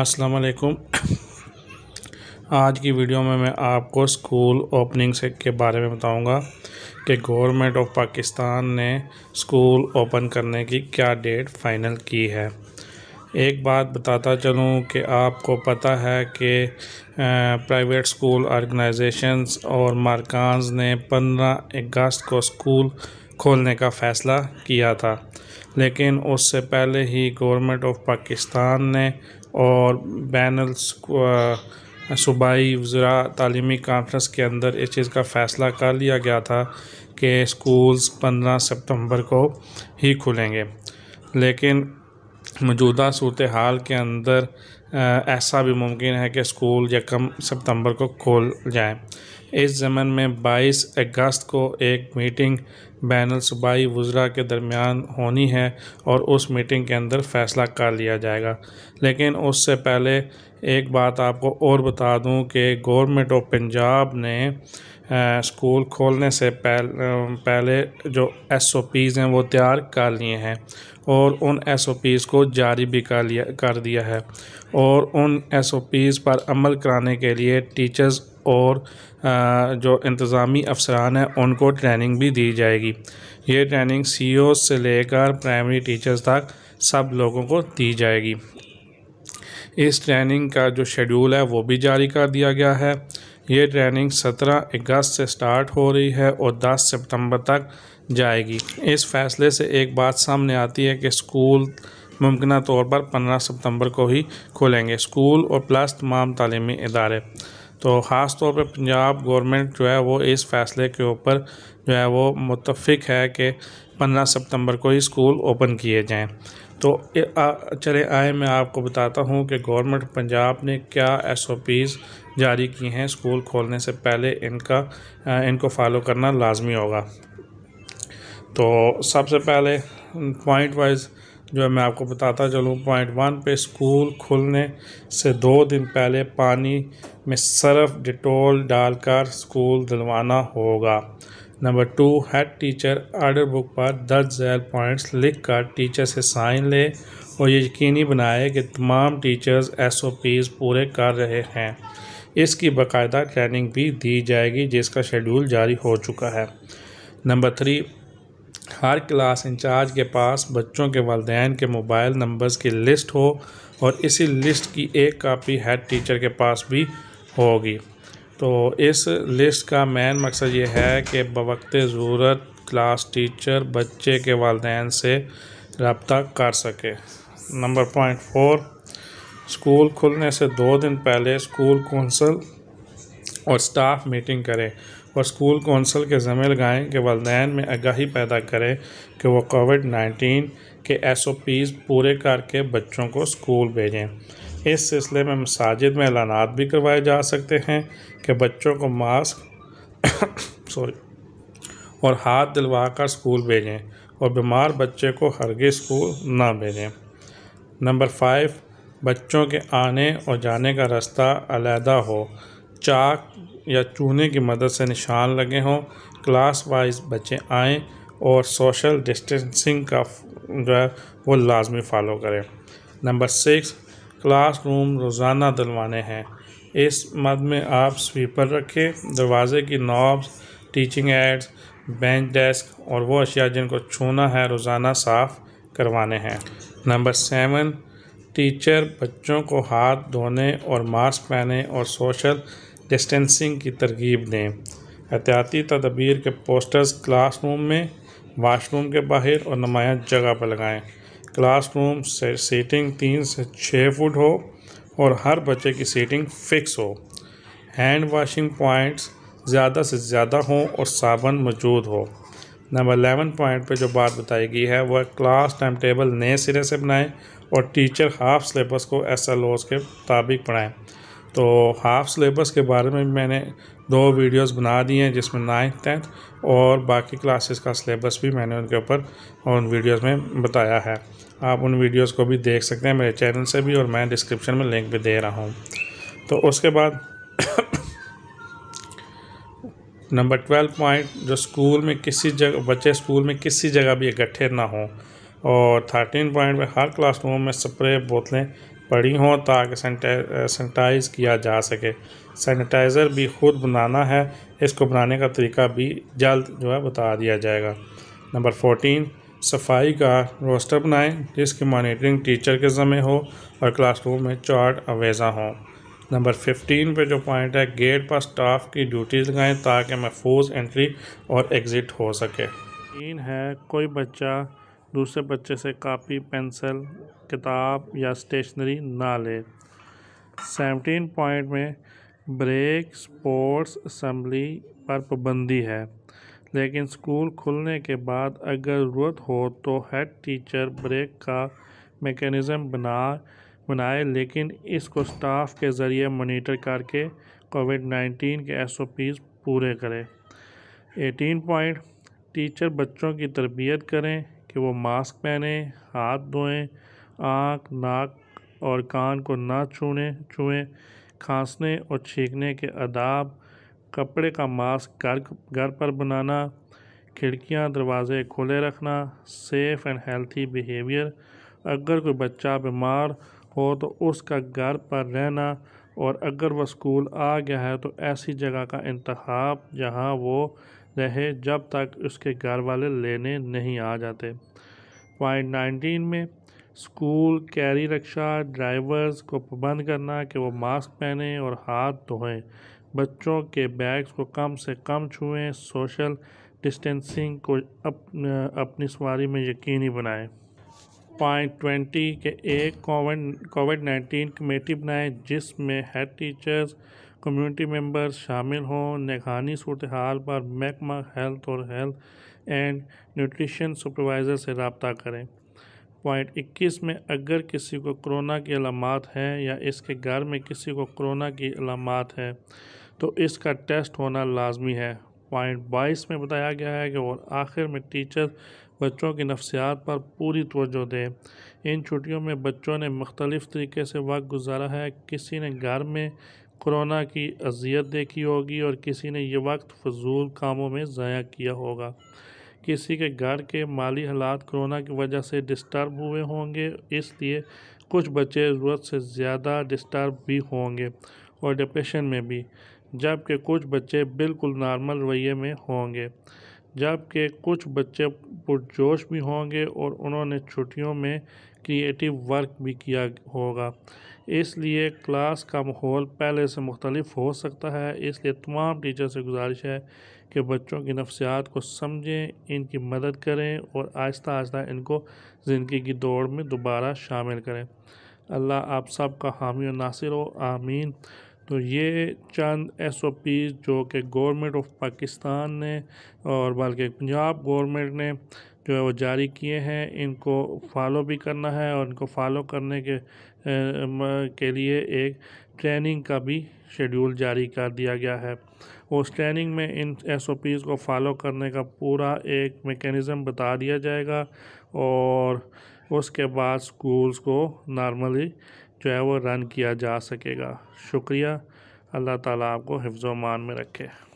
अस्सलाम वालेकुम आज की वीडियो में मैं आपको स्कूल ओपनिंग से के बारे में बताऊंगा कि गवर्नमेंट ऑफ पाकिस्तान ने स्कूल ओपन करने की क्या डेट फाइनल की है एक बात बताता चलूं कि आपको पता है कि प्राइवेट स्कूल ऑर्गेनाइजेशंस और मार्कांस ने 15 अगस्त को स्कूल खोलने का फ़ैसला किया था लेकिन उससे पहले ही गवर्नमेंट ऑफ पाकिस्तान ने और बैनल्स सूबाई वज़रा तलीमी कॉन्फ्रेंस के अंदर इस चीज़ का फ़ैसला कर लिया गया था कि स्कूल्स पंद्रह सितंबर को ही खुलेंगे लेकिन मौजूदा सूरत हाल के अंदर ऐसा भी मुमकिन है कि स्कूल यकम सितंबर को खोल जाएं इस ज़मन में 22 अगस्त को एक मीटिंग बैन सूबाई वज्रा के दरमियान होनी है और उस मीटिंग के अंदर फ़ैसला कर लिया जाएगा लेकिन उससे पहले एक बात आपको और बता दूं कि गवर्नमेंट ऑफ पंजाब ने स्कूल खोलने से पहल, पहले जो एस ओ पीज़ हैं वो तैयार कर लिए हैं और उन एस ओ पीज़ को जारी भी कर लिया कर दिया है और उन एस ओ पीज़ पर अमल कराने के लिए टीचर्स और जो इंतज़ामी अफसरान हैं उनको ट्रेनिंग भी दी जाएगी ये ट्रेनिंग सी ओ से लेकर प्राइमरी टीचर्स तक सब लोगों को दी जाएगी इस ट्रेनिंग का जो शेड्यूल है वो भी जारी कर दिया गया है ये ट्रेनिंग 17 अगस्त से स्टार्ट हो रही है और 10 सितंबर तक जाएगी इस फैसले से एक बात सामने आती है कि स्कूल मुमकिन तौर पर 15 सितंबर को ही खोलेंगे स्कूल और प्लस तमाम तलीमी इदारे तो ख़ास तौर पर पंजाब गवर्नमेंट जो है वो इस फ़ैसले के ऊपर जो है वो मुतफिक है कि पंद्रह सितंबर को ही स्कूल ओपन किए जाएं तो चले आए मैं आपको बताता हूँ कि गवर्नमेंट पंजाब ने क्या एस ओ पीज़ जारी की हैं स्कूल खोलने से पहले इनका इनको फॉलो करना लाजमी होगा तो सबसे पहले पॉइंट वाइज जो है मैं आपको बताता चलूँ पॉइंट वन पे स्कूल खुलने से दो दिन पहले पानी में सर्फ डिटोल डालकर स्कूल दिलवाना होगा number two head teacher order book पर दस जैल पॉइंट्स लिख कर टीचर से साइन ले और ये यकीनी बनाए कि तमाम टीचर्स एस ओ पीज़ पूरे कर रहे हैं इसकी बाकायदा ट्रेनिंग भी दी जाएगी जिसका शेड्यूल जारी हो चुका है नंबर थ्री हर क्लास इंचार्ज के पास बच्चों के वालदेन के मोबाइल नंबर्स की लिस्ट हो और इसी लिस्ट की एक कापी हेड टीचर के पास भी होगी तो इस लिस्ट का मेन मकसद ये है कि बवक्त ज़रूरत क्लास टीचर बच्चे के वालदेन से रबता कर सके नंबर पॉइंट फोर स्कूल खुलने से दो दिन पहले स्कूल कौंसल और स्टाफ मीटिंग करें और स्कूल कौंसल के ज़मे लगाएँ कि वालदेन में आगाही पैदा करें कि वह कोविड नाइन्टीन के एस ओ पीज़ पूरे करके बच्चों को स्कूल भेजें इस सिलसिले में मसाजिद में ऐलाना भी करवाए जा सकते हैं कि बच्चों को मास्क सॉरी और हाथ दिलवा कर स्कूल भेजें और बीमार बच्चे को हरगे स्कूल ना भेजें नंबर फाइव बच्चों के आने और जाने का रास्ता अलहदा हो चाक या चूने की मदद से निशान लगे हों क्लास वाइज बच्चे आएँ और सोशल डिस्टेंसिंग का जो है वो लाजमी फॉलो करें नंबर सिक्स क्लास रूम रोज़ाना दलवाने हैं इस मद में आप स्वीपर रखें दरवाजे की knobs teaching aids bench desk और वो अशिया जिनको छूना है रोज़ाना साफ़ करवाने हैं नंबर सेवन टीचर बच्चों को हाथ धोने और मास्क पहने और सोशल डिस्टेंसिंग की तरकीब दें एहतियाती तदबीर के पोस्टर्स क्लासरूम में वाशरूम के बाहर और नुमाया जगह पर लगाएं क्लासरूम से सीटिंग तीन से छः फुट हो और हर बच्चे की सीटिंग फिक्स हो हैंड वाशिंग पॉइंट्स ज़्यादा से ज़्यादा हों और साबन मौजूद हो नंबर अलेवन पॉइंट पे जो बात बताई गई है वह क्लास टाइम टेबल नए सिरे से बनाएं और टीचर हाफ सिलेबस को एस एल ओज के मुताबिक पढ़ाएँ तो हाफ़ सिलेबस के बारे में मैंने दो वीडियोस बना दिए हैं जिसमें नाइन्थ टेंथ और बाकी क्लासेस का सिलेबस भी मैंने उनके ऊपर उन वीडियोस में बताया है आप उन वीडियोस को भी देख सकते हैं मेरे चैनल से भी और मैं डिस्क्रिप्शन में लिंक भी दे रहा हूँ तो उसके बाद नंबर ट्वेल्व पॉइंट जो स्कूल में किसी जगह बच्चे स्कूल में किसी जगह भी इकट्ठे ना हों और थर्टीन पॉइंट में हर क्लासरूम में स्प्रे बोतलें पड़ी हों ताकि सैनिटाइज किया जा सके सैनिटाइज़र भी खुद बनाना है इसको बनाने का तरीका भी जल्द जो है बता दिया जाएगा नंबर फोर्टीन सफाई का रोस्टर बनाएं जिसकी मॉनिटरिंग टीचर के ज़मे हो और क्लासरूम में चार्ट अवेज़ा हों नंबर फिफ्टीन पे जो पॉइंट है गेट पर स्टाफ की ड्यूटीज़ लगाएं ताकि महफूज एंट्री और एग्ज़िट हो सके तीन है कोई बच्चा दूसरे बच्चे से कापी पेंसिल किताब या स्टेशनरी ना ले सेवनटीन पॉइंट में ब्रेक स्पोर्ट्स असम्बली पर पाबंदी है लेकिन स्कूल खुलने के बाद अगर ज़रूरत हो तो हेड टीचर ब्रेक का मेकनिज़म बना बनाए लेकिन इसको स्टाफ के ज़रिए मोनीटर करके कोविड नाइन्टीन के एस ओ पीज़ पूरे करें एटीन पॉइंट टीचर बच्चों की तरबियत करें कि वो मास्क पहने हाथ धोएं आँख नाक और कान को ना छूने छुएं खांसने और छींकने के आदाब कपड़े का मास्क घर घर पर बनाना खिड़कियां दरवाज़े खुले रखना सेफ़ एंड हेल्थी बिहेवियर अगर कोई बच्चा बीमार हो तो उसका घर पर रहना और अगर वह स्कूल आ गया है तो ऐसी जगह का इंतहा जहां वो रहे जब तक उसके घर वाले लेने नहीं आ जाते पॉइंट नाइनटीन में स्कूल कैरी रक्षा ड्राइवर्स को पाबंद करना कि वो मास्क पहने और हाथ धोएं बच्चों के बैग्स को कम से कम छुएं सोशल डिस्टेंसिंग को अप, अपनी सवारी में यकीनी बनाएं पॉइंट ट्वेंटी के एक कोविड कोविड नाइन्टीन कमेटी बनाएं जिसमें हेड टीचर्स कम्युनिटी मेंबर्स शामिल हों निगरानी सूरत हाल पर महकमा हेल्थ और हेल्थ एंड न्यूट्रिशन सुपरवाइज़र से रबता करें पॉइंट इक्कीस में अगर किसी को कोरोना की अलामत हैं या इसके घर में किसी को कोरोना की अलामत है तो इसका टेस्ट होना लाजमी है पॉइंट बाईस में बताया गया है कि और आखिर में टीचर बच्चों की नफ्सियात पर पूरी तोजो दें इन छुट्टियों में बच्चों ने मुख्तलिफ़ तरीके से वक्त गुजारा है किसी ने घर में कोरोना की अजियत देखी होगी और किसी ने ये वक्त फजूल कामों में ज़ाया किया होगा किसी के घर के माली हालात कोरोना की वजह से डिस्टर्ब हुए होंगे इसलिए कुछ बच्चे ज़रूरत से ज़्यादा डिस्टर्ब भी होंगे और डिप्रेशन में भी जबकि कुछ बच्चे बिल्कुल नॉर्मल रवैये में होंगे जबकि कुछ बच्चे पुरजोश भी होंगे और उन्होंने छुट्टियों में क्रिएटिव वर्क भी किया होगा इसलिए क्लास का माहौल पहले से मुख्तलिफ हो सकता है इसलिए तमाम टीचर से गुजारिश है कि बच्चों की नफसियात को समझें इनकी मदद करें और आहिस्ता आहिस्ता इनको ज़िंदगी की दौड़ में दोबारा शामिल करें अल्लाह आप सब का हामी और नासिर हो आमीन तो ये चंद एस ओ पी जो कि गवर्नमेंट ऑफ पाकिस्तान ने और बल्कि पंजाब गवर्नमेंट ने जो है वो जारी किए हैं इनको फॉलो भी करना है और इनको फॉलो करने के के लिए एक ट्रेनिंग का भी शेड्यूल जारी कर दिया गया है उस ट्रेनिंग में इन एस ओ पीज़ को फॉलो करने का पूरा एक मेकनिज़म बता दिया जाएगा और उसके बाद स्कूल्स को नॉर्मली जो है वो रन किया जा सकेगा शुक्रिया अल्लाह ताला आपको हिफ्ज़ मान में रखे